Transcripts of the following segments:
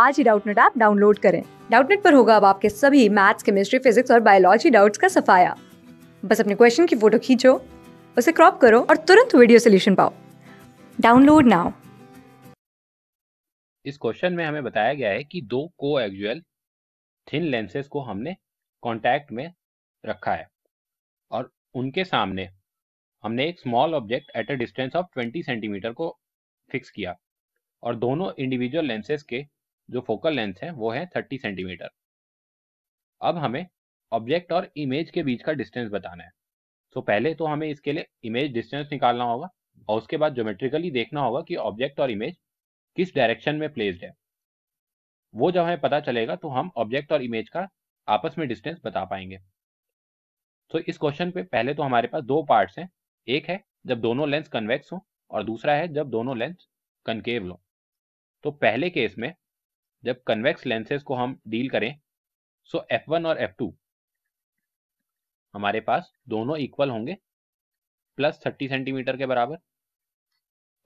आज ही Doubtnut app download करें डाउटनेट पर होगा अब आपके सभी मैथ्स केमिस्ट्री फिजिक्स और बायोलॉजी डाउट्स का सफाया बस अपने क्वेश्चन की फोटो खींचो उसे क्रॉप करो और तुरंत वीडियो सोल्यूशन पाओ डाउनलोड नाउ इस क्वेश्चन में हमें बताया गया है कि दो को एक्जुअल थिन लेंसेज को हमने कॉन्टैक्ट में रखा है और उनके सामने हमने एक small object at a distance of 20 centimetre को फिक्स किया और दोनों इंडिविजुअल लेंसेज के जो फोकल लेंथ है वो है थर्टी सेंटीमीटर अब हमें ऑब्जेक्ट और इमेज के बीच का डिस्टेंस बताना है तो पहले तो हमें इसके लिए इमेज डिस्टेंस निकालना होगा और उसके बाद ज्योमेट्रिकली देखना होगा कि ऑब्जेक्ट और इमेज किस डायरेक्शन में प्लेस्ड है वो जब हमें पता चलेगा तो हम ऑब्जेक्ट और इमेज का आपस में डिस्टेंस बता पाएंगे तो इस क्वेश्चन पे पहले तो हमारे पास दो पार्ट्स हैं एक है जब दोनों लेंस कन्वेक्स हो और दूसरा है जब दोनों लेंस कनकेव हो तो पहले केस में जब कन्वेक्स लेंसेज को हम डील करें सो एफ वन और एफ टू हमारे पास दोनों इक्वल होंगे प्लस थर्टी सेंटीमीटर के बराबर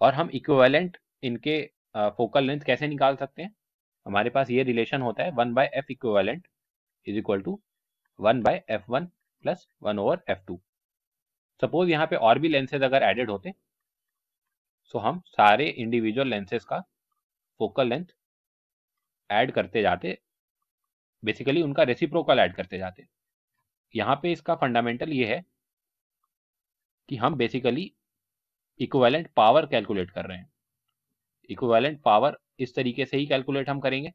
और हम इक्वेलेंट इनके फोकल लेंथ कैसे निकाल सकते हैं हमारे पास ये रिलेशन होता है one by f equivalent is equal to one by f one plus one over f two suppose यहाँ पे और भी लेंसेज अगर एडेड होते सो हम सारे इंडिविजुअल लेंसेज का फोकल लेंथ ऐड करते जाते बेसिकली उनका रेसिप्रोकल ऐड करते जाते यहाँ पे इसका फंडामेंटल ये है कि हम बेसिकली इक्वेलेंट पावर कैलकुलेट कर रहे हैं इक्वेलेंट पावर इस तरीके से ही कैलकुलेट हम करेंगे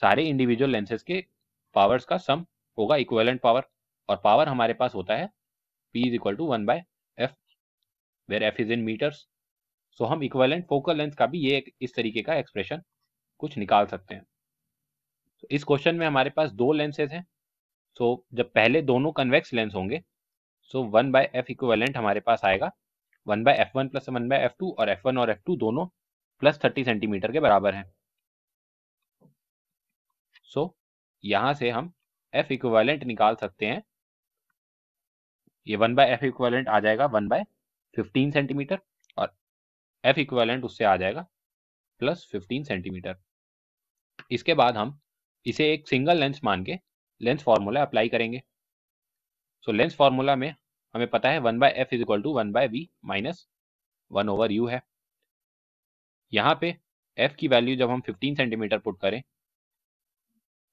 सारे इंडिविजुअल लेंसेज के पावर्स का सम होगा इक्वेलेंट पावर और पावर हमारे पास होता है P is equal to one by f where f is in metres so हम इक्वेलेंट फोकल लेंथ का भी ये इस तरीके का एक्सप्रेशन कुछ निकाल सकते हैं तो इस क्वेश्चन में हमारे पास दो लेंसेज हैं सो जब पहले दोनों कन्वेक्स लेंस होंगे so one by f equivalent हमारे पास आएगा one by f one plus one by f two और एफ वन और एफ टू दोनों प्लस थर्टी सेंटीमीटर के बराबर हैं सो so, यहां से हम एफ इक्वेलेंट निकाल सकते हैं ये वन बाय एफ इक्वेलेंट आ जाएगा वन बाय फिफ्टीन सेंटीमीटर और एफ इक्वेलेंट उससे आ जाएगा प्लस फिफ्टीन सेंटीमीटर इसके बाद हम इसे एक सिंगल लेंस मान के लेंस फार्मूला अप्लाई करेंगे सो लेंस फार्मूला में हमें पता है one by f is equal to one by v minus one over u है यहाँ पे एफ की वैल्यू जब हम फिफ्टीन सेंटीमीटर पुट करें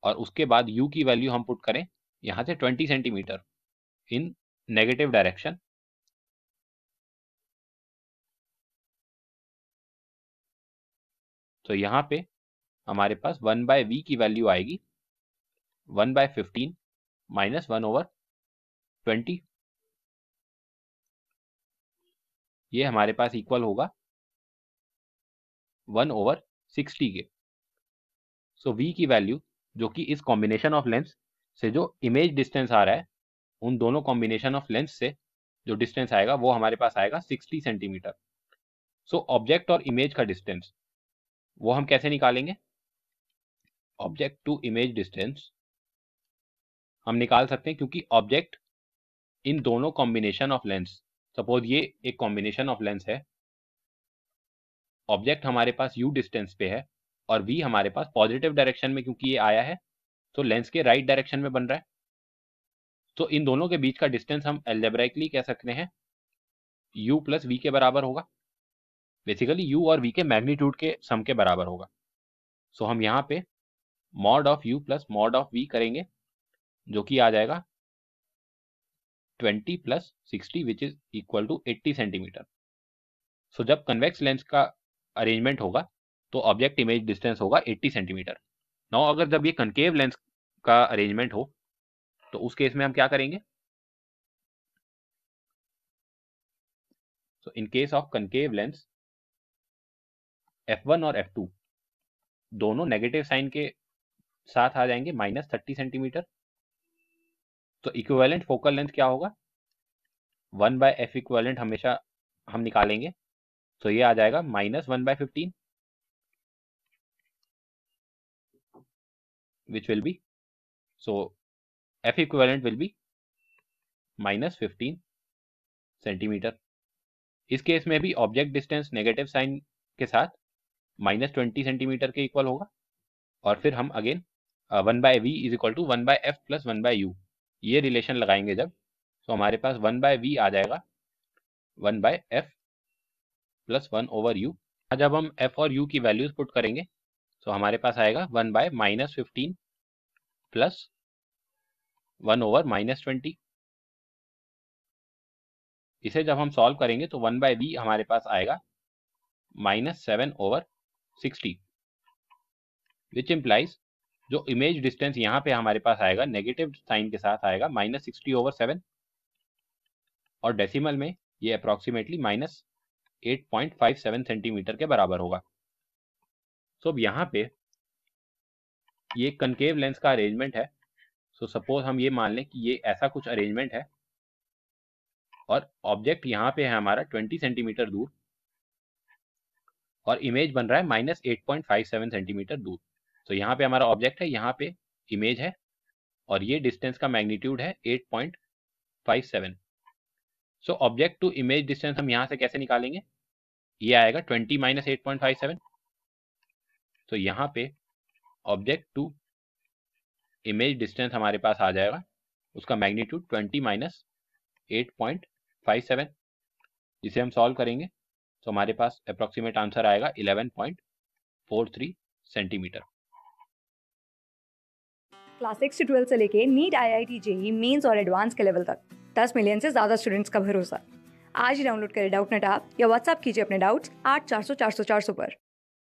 और उसके बाद यू की वैल्यू हम पुट करें यहाँ से twenty centimetre in negative direction तो यहाँ पे हमारे पास वन बाय वी की वैल्यू आएगी one by fifteen minus one over twenty ये हमारे पास इक्वल होगा वन ओवर सिक्सटी के सो वी की वैल्यू जो कि इस कॉम्बिनेशन ऑफ लेंस से जो इमेज डिस्टेंस आ रहा है उन दोनों कॉम्बिनेशन ऑफ लेंस से जो डिस्टेंस आएगा वो हमारे पास आएगा सिक्सटी सेंटीमीटर सो ऑब्जेक्ट और इमेज का डिस्टेंस वो हम कैसे निकालेंगे ऑब्जेक्ट टू इमेज डिस्टेंस हम निकाल सकते हैं क्योंकि ऑब्जेक्ट इन दोनों कॉम्बिनेशन ऑफ लेंस सपोज ये एक कॉम्बिनेशन ऑफ लेंस है ऑब्जेक्ट हमारे पास यू डिस्टेंस पे है और वी हमारे पास पॉजिटिव डायरेक्शन में क्योंकि ये आया है तो लेंस के राइट right डायरेक्शन में बन रहा है तो इन दोनों के बीच का डिस्टेंस हम एल्जेब्राइकली कह सकते हैं यू प्लस वी के बराबर होगा बेसिकली यू और वी के मैग्नीट्यूड के सम के बराबर होगा सो so, हम यहाँ पे mod of u plus mod of v करेंगे जो कि आ जाएगा 20 plus 60 which is equal to 80 centimetre so जब कन्वेक्स लेंस का अरेंजमेंट होगा तो ऑब्जेक्ट इमेज डिस्टेंस होगा 80 सेंटीमीटर नौ अगर जब ये कनकेव लेंस का अरेंजमेंट हो तो उस केस में हम क्या करेंगे so in case of concave lens f one और एफ टू दोनों नेगेटिव साइन के साथ आ जाएंगे माइनस थर्टी सेंटीमीटर तो इक्विवेलेंट फोकल लेंथ क्या होगा वन बाय एफ इक्विवेलेंट हमेशा हम निकालेंगे तो ये आ जाएगा minus one by fifteen which will be so f equivalent will be minus fifteen centimetre इस केस में भी ऑब्जेक्ट डिस्टेंस नेगेटिव साइन के साथ माइनस ट्वेंटी सेंटीमीटर के इक्वल होगा और फिर हम again one by v is equal to one by f plus one by u ये रिलेशन लगाएंगे जब तो हमारे पास वन बाय वी आ जाएगा one by f plus one over you जब हम एफ और यू की वैल्यूज पुट करेंगे तो हमारे पास आएगा one by minus fifteen plus one over minus twenty इसे जब हम सॉल्व करेंगे तो वन बाय वी हमारे पास आएगा minus seven over 60 which implies जो इमेज डिस्टेंस यहाँ पे हमारे पास आएगा नेगेटिव साइन के साथ आएगा माइनस सिक्सटी ओवर सेवन और डेसिमल में ये approximately minus eight point five seven centimetre के बराबर होगा सो so, अब यहाँ पे ये कनकेव लेंस का अरेंजमेंट है सो so, सपोज हम ये मान लें कि ये ऐसा कुछ अरेंजमेंट है और ऑब्जेक्ट यहाँ पे है हमारा ट्वेंटी सेंटीमीटर दूर और इमेज बन रहा है minus eight point five seven centimetre दूर तो यहाँ पे हमारा ऑब्जेक्ट है यहाँ पे इमेज है और ये डिस्टेंस का मैग्नीट्यूड है eight point five seven so object to image distance हम यहाँ से कैसे निकालेंगे ये आएगा twenty minus eight point five seven तो यहाँ पे ऑब्जेक्ट टू इमेज डिस्टेंस हमारे पास आ जाएगा उसका magnitude twenty minus eight point five seven जिसे हम सॉल्व करेंगे तो हमारे पास अप्रोक्सीमेट आंसर आएगा 11.43 सेंटीमीटर क्लास सिक्स से ट्वेल्थ से लेके NEET I I T JEE Mains और एडवांस के लेवल तक दस मिलियन से ज़्यादा स्टूडेंट्स का भरोसा आज ही डाउनलोड करें डाउट नेट आप या व्हाट्सअप कीजिए अपने डाउट्स आठ चार सौ चार सौ चार सौ पर